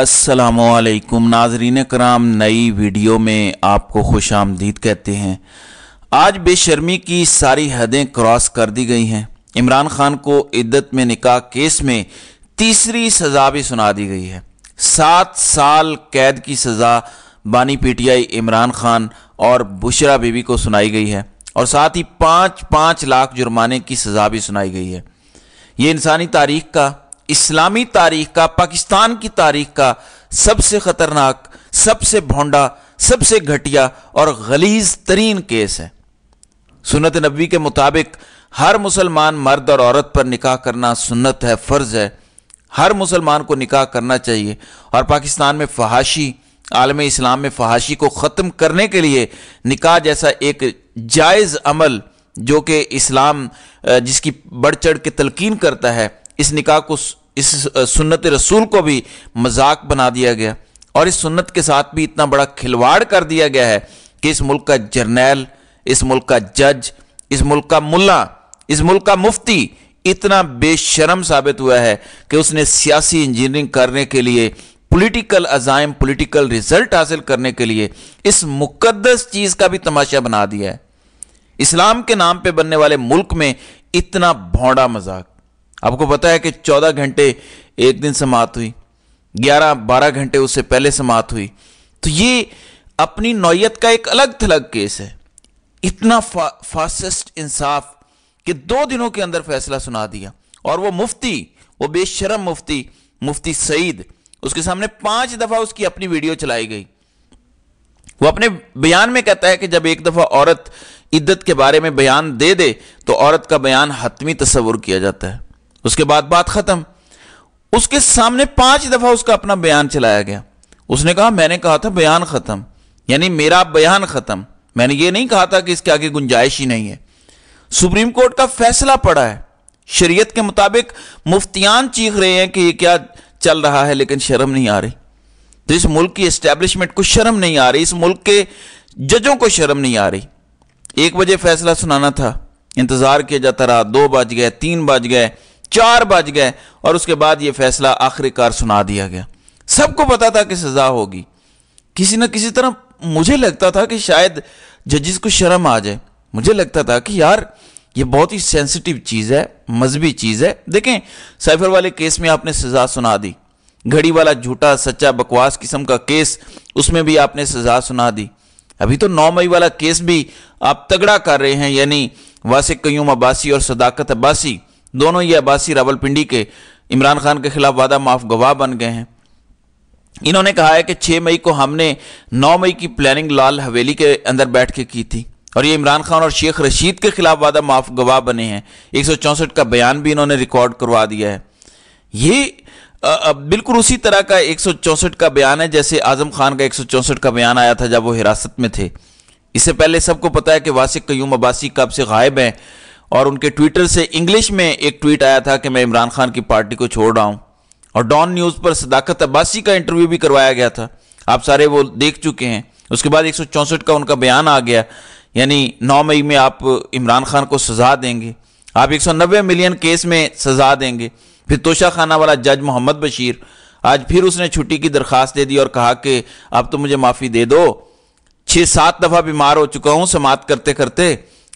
असलकुम नाजरीन कराम नई वीडियो में आपको खुश आमदीद कहते हैं आज बेशर्मी की सारी हदें क्रॉस कर दी गई हैं इमरान खान को इद्दत में निकाह केस में तीसरी सज़ा भी सुना दी गई है सात साल कैद की सज़ा बानी पीटीआई इमरान खान और बुशरा बीबी को सुनाई गई है और साथ ही पाँच पाँच लाख जुर्माने की सज़ा भी सुनाई गई है ये इंसानी तारीख का इस्लामी तारीख का पाकिस्तान की तारीख का सबसे ख़तरनाक सबसे भोंडा सबसे घटिया और गलीज तरीन केस है सुनत नबी के मुताबिक हर मुसलमान मर्द और औरत पर निकाह करना सुन्नत है फ़र्ज़ है हर मुसलमान को निकाह करना चाहिए और पाकिस्तान में फहाशी आलम इस्लाम में फहाशी को ख़त्म करने के लिए निकाह जैसा एक जायज़ अमल जो कि इस्लाम जिसकी बढ़ चढ़ के तलकिन करता है इस निकाह को इस सुन्नत रसूल को भी मजाक बना दिया गया और इस सुन्नत के साथ भी इतना बड़ा खिलवाड़ कर दिया गया है कि इस मुल्क का जर्नैल इस मुल्क का जज इस मुल्क का मुल्ला इस मुल्क का मुफ्ती इतना बेशरम साबित हुआ है कि उसने सियासी इंजीनियरिंग करने के लिए पॉलिटिकल अजायम पॉलिटिकल रिजल्ट हासिल करने के लिए इस मुकद्दस चीज़ का भी तमाशा बना दिया है इस्लाम के नाम पे बनने वाले मुल्क में इतना भौड़ा मजाक आपको पता है कि चौदह घंटे एक दिन समाप्त हुई ग्यारह बारह घंटे उससे पहले समाप्त हुई तो ये अपनी नौयत का एक अलग थलग केस है इतना फा, फास्टेस्ट इंसाफ कि दो दिनों के अंदर फैसला सुना दिया और वो मुफ्ती वो बेशरम मुफ्ती मुफ्ती सईद उसके सामने पांच दफा उसकी अपनी वीडियो चलाई गई वो अपने बयान में कहता है कि जब एक दफा औरत इद्दत के बारे में बयान दे दे तो औरत का बयान हतमी तस्वुर किया जाता है उसके बाद बात खत्म उसके सामने पांच दफा उसका अपना बयान चलाया गया उसने कहा मैंने कहा था बयान खत्म यानी मेरा बयान खत्म मैंने यह नहीं कहा था कि इसके आगे गुंजाइश ही नहीं है सुप्रीम कोर्ट का फैसला पड़ा है शरीयत के मुताबिक मुफ्तियान चीख रहे हैं कि ये क्या चल रहा है लेकिन शर्म नहीं आ रही तो इस मुल्क की एस्टेब्लिशमेंट को शर्म नहीं आ रही इस मुल्क के जजों को शर्म नहीं आ रही एक बजे फैसला सुनाना था इंतजार किया जाता रहा दो बज गए तीन बज गए चार बज गए और उसके बाद यह फैसला आखिरकार सुना दिया गया सबको पता था कि सजा होगी किसी ना किसी तरह मुझे लगता था कि शायद जजिस को शर्म आ जाए मुझे लगता था कि यार ये बहुत ही सेंसिटिव चीज़ है मजहबी चीज़ है देखें साइफर वाले केस में आपने सजा सुना दी घड़ी वाला झूठा सच्चा बकवास किस्म का केस उसमें भी आपने सजा सुना दी अभी तो नौ मई वाला केस भी आप तगड़ा कर रहे हैं यानी वासिक कयूम अब्बासी और सदाकत अब्बासी दोनों ये अब्बासी रावलपिंडी के इमरान खान के खिलाफ वादा माफ गवाह बन गए हैं इन्होंने कहा है कि 6 मई को हमने 9 मई की प्लानिंग लाल हवेली के अंदर बैठ के की थी और ये इमरान खान और शेख रशीद के खिलाफ वादा माफ गवाह बने हैं एक का बयान भी इन्होंने रिकॉर्ड करवा दिया है ये बिल्कुल उसी तरह का एक का बयान है जैसे आजम खान का एक का बयान आया था जब वो हिरासत में थे इससे पहले सबको पता है कि वासिक कयूम अब्बासी कब से गायब हैं और उनके ट्विटर से इंग्लिश में एक ट्वीट आया था कि मैं इमरान खान की पार्टी को छोड़ रहा हूँ और डॉन न्यूज़ पर सदाकत अब्बासी का इंटरव्यू भी करवाया गया था आप सारे वो देख चुके हैं उसके बाद एक का उनका बयान आ गया यानी 9 मई में आप इमरान खान को सजा देंगे आप 190 मिलियन केस में सजा देंगे फिर तोशा खाना वाला जज मोहम्मद बशीर आज फिर उसने छुट्टी की दरख्वास्त दे दी और कहा कि अब तो मुझे माफ़ी दे दो छः सात दफ़ा बीमार हो चुका हूँ समाप्त करते करते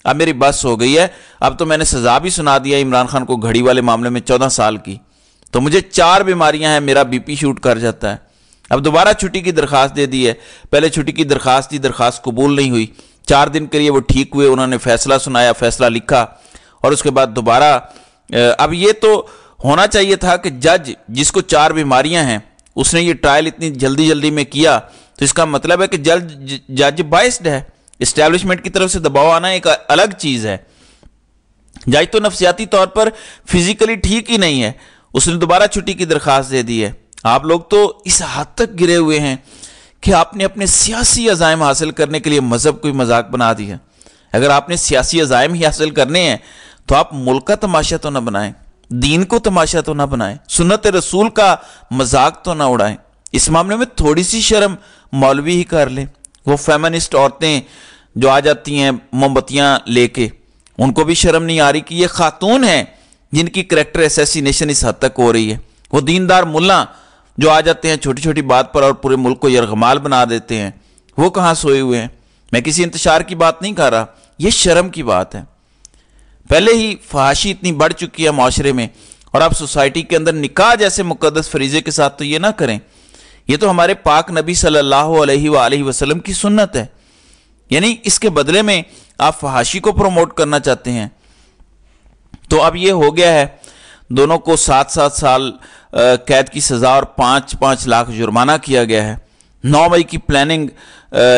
अब मेरी बस हो गई है अब तो मैंने सजा भी सुना दिया इमरान खान को घड़ी वाले मामले में चौदह साल की तो मुझे चार बीमारियां हैं मेरा बीपी शूट कर जाता है अब दोबारा छुट्टी की दरखास्त दे दी है पहले छुट्टी की दरखास्त दी दरखास्त कबूल नहीं हुई चार दिन के लिए वो ठीक हुए उन्होंने फैसला सुनाया फैसला लिखा और उसके बाद दोबारा अब ये तो होना चाहिए था कि जज जिसको चार बीमारियां हैं उसने ये ट्रायल इतनी जल्दी जल्दी में किया तो इसका मतलब है कि जज जज बाइस्ड है इस्टेब्लिशमेंट की तरफ से दबाव आना एक अलग चीज है जाइ तो नफसियाती तौर पर फिजिकली ठीक ही नहीं है उसने दोबारा छुट्टी की दरख्वास्त दे दी है आप लोग तो इस हद तक गिरे हुए हैं कि आपने अपने सियासी अजायम हासिल करने के लिए मजहब को मजाक बना दिया अगर आपने सियासी अजायम ही हासिल करने हैं तो आप मुल्क का तमाशा तो ना बनाएं दीन को तमाशा तो ना बनाएं सुन्नत रसूल का मजाक तो ना उड़ाएं इस मामले में थोड़ी सी शर्म मौलवी ही कर लें वो फेमनिस्ट औरतें जो आ जाती हैं मोमबत्तियाँ लेके उनको भी शर्म नहीं आ रही कि ये खातून हैं जिनकी करेक्टर एसेसिनेशन इस हद तक हो रही है वो दीनदार मुल्ला जो आ जाते हैं छोटी छोटी बात पर और पूरे मुल्क को यरगमाल बना देते हैं वो कहाँ सोए हुए हैं मैं किसी इंतजार की बात नहीं कर रहा ये शर्म की बात है पहले ही फहाशी इतनी बढ़ चुकी है माशरे में और आप सोसाइटी के अंदर निकाह जैसे मुकदस फरीजे के साथ तो ये ना करें ये तो हमारे पाक नबी सल्लल्लाहु अलैहि वसल्लम की सुन्नत है यानी इसके बदले में आप फहाशी को प्रमोट करना चाहते हैं तो अब ये हो गया है दोनों को सात सात साल कैद की सज़ा और पाँच पाँच लाख जुर्माना किया गया है नौ मई की प्लानिंग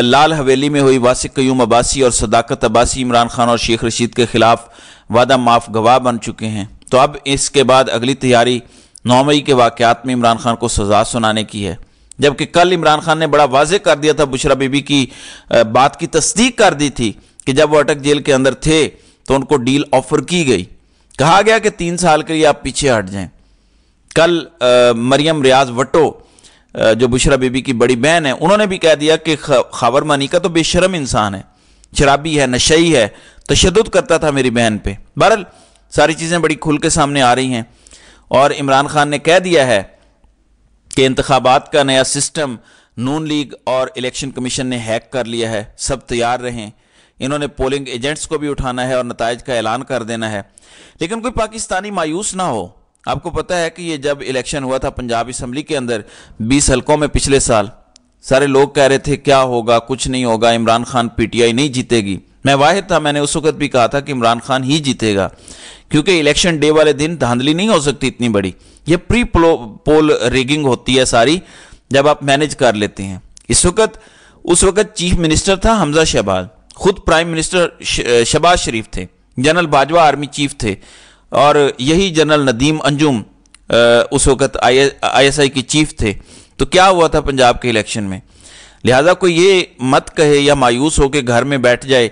लाल हवेली में हुई वासिक क्यूम अब्बासी और सदाकत अब्बासी इमरान खान और शेख रशीद के खिलाफ वादा माफ गवाह बन चुके हैं तो अब इसके बाद अगली तैयारी नौ मई के वाक़ात में इमरान खान को सज़ा सुनाने की है जबकि कल इमरान खान ने बड़ा वाजे कर दिया था बुशरा बीबी की बात की तस्दीक कर दी थी कि जब वो अटक जेल के अंदर थे तो उनको डील ऑफर की गई कहा गया कि तीन साल के लिए आप पीछे हट जाएं कल आ, मरियम रियाज वटो जो बुशरा बीबी की बड़ी बहन है उन्होंने भी कह दिया कि खावर का तो बेशरम इंसान है शराबी है नशई है तशद करता था मेरी बहन पे बहरल सारी चीज़ें बड़ी खुल के सामने आ रही हैं और इमरान खान ने कह दिया है कि इंतबात का नया सिस्टम नून लीग और इलेक्शन कमीशन ने हैक कर लिया है सब तैयार रहें इन्होंने पोलिंग एजेंट्स को भी उठाना है और नतज का ऐलान कर देना है लेकिन कोई पाकिस्तानी मायूस ना हो आपको पता है कि ये जब इलेक्शन हुआ था पंजाब असम्बली के अंदर बीस हलकों में पिछले साल सारे लोग कह रहे थे क्या होगा कुछ नहीं होगा इमरान खान पीटीआई नहीं जीतेगी मैं वाहिद था मैंने उस वक्त भी कहा था कि इमरान खान ही जीतेगा क्योंकि इलेक्शन डे वाले दिन धांधली नहीं हो सकती इतनी बड़ी ये प्री पोल रिगिंग होती है सारी जब आप मैनेज कर लेते हैं इस वक्त उस वक्त चीफ मिनिस्टर था हमजा शहबाज खुद प्राइम मिनिस्टर शहबाज शरीफ थे जनरल बाजवा आर्मी चीफ थे और यही जनरल नदीम अंजुम उस वक्त आई आई के चीफ थे तो क्या हुआ था पंजाब के इलेक्शन में लिहाजा कोई ये मत कहे या मायूस होकर घर में बैठ जाए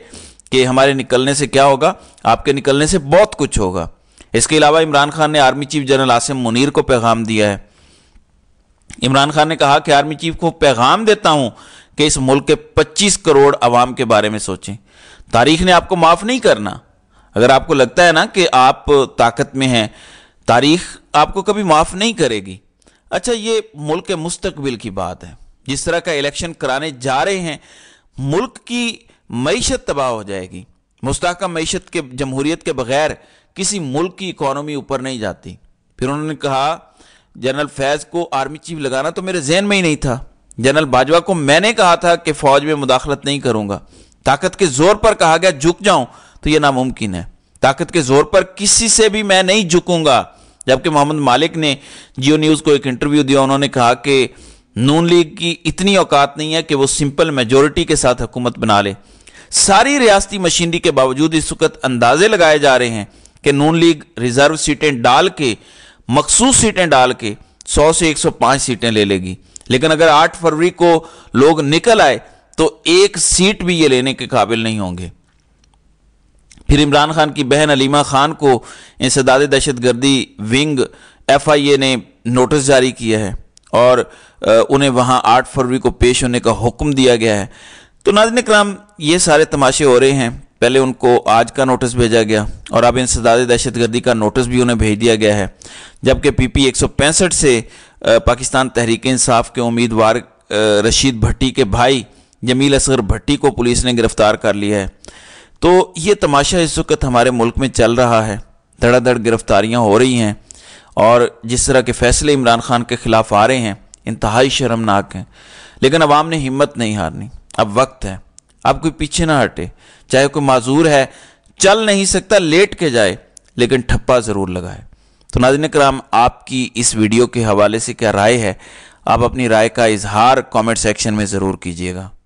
कि हमारे निकलने से क्या होगा आपके निकलने से बहुत कुछ होगा इसके अलावा इमरान खान ने army chief general Asim Munir को पैगाम दिया है इमरान खान ने कहा कि आर्मी चीफ को पैगाम देता हूं कि इस मुल्क के 25 करोड़ अवाम के बारे में सोचें तारीख ने आपको माफ़ नहीं करना अगर आपको लगता है ना कि आप ताकत में हैं तारीख आपको कभी माफ़ नहीं करेगी अच्छा ये मुल्क के मुस्तबिल की बात है जिस तरह का इलेक्शन कराने जा रहे हैं मुल्क की मीशत तबाह हो जाएगी मुस्तकम मीशत के जमहूरीत के बगैर किसी मुल्क की इकोनॉमी ऊपर नहीं जाती फिर उन्होंने कहा जनरल फैज़ को आर्मी चीफ लगाना तो मेरे जहन में ही नहीं था जनरल बाजवा को मैंने कहा था कि फौज में मुदाखलत नहीं करूंगा ताकत के जोर पर कहा गया झुक जाऊं तो यह नामुमकिन है ताकत के जोर पर किसी से भी मैं नहीं झुकूंगा जबकि मोहम्मद मालिक ने जियो न्यूज़ को एक इंटरव्यू दिया उन्होंने कहा कि नून लीग की इतनी औकात नहीं है कि वो सिंपल मेजोरिटी के साथ हुकूमत बना ले सारी रियासती मशीनरी के बावजूद इस वक्त अंदाजे लगाए जा रहे हैं कि नून लीग रिजर्व सीटें डाल के मखसूस सीटें डाल के 100 से 105 सीटें ले लेगी लेकिन अगर 8 फरवरी को लोग निकल आए तो एक सीट भी ये लेने के काबिल नहीं होंगे फिर इमरान खान की बहन अलीमा खान को इंसदाद दहशत गर्दी विंग एफ आई ए ने नोटिस जारी किया है और उन्हें वहाँ आठ फरवरी को पेश होने का हुक्म दिया गया है तो नाजन कराम ये सारे तमाशे हो रहे हैं पहले उनको आज का नोटिस भेजा गया और अब इंसदाद दहशतगर्दी का नोटिस भी उन्हें भेज दिया गया है जबकि पी पी एक से पाकिस्तान तहरीक इंसाफ के उम्मीदवार रशीद भट्टी के भाई जमील असगर भट्टी को पुलिस ने गिरफ्तार कर लिया है तो ये तमाशा इस वक्त हमारे मुल्क में चल रहा है धड़ाधड़ गिरफ्तारियाँ हो रही हैं और जिस तरह के फैसले इमरान खान के ख़िलाफ़ आ रहे हैं इंतहाई शर्मनाक हैं लेकिन अवाम ने हिम्मत नहीं हारनी अब वक्त है अब कोई पीछे ना हटे चाहे कोई माजूर है चल नहीं सकता लेट के जाए लेकिन ठप्पा ज़रूर लगाए तो नाजिन कराम आपकी इस वीडियो के हवाले से क्या राय है आप अपनी राय का इजहार कमेंट सेक्शन में ज़रूर कीजिएगा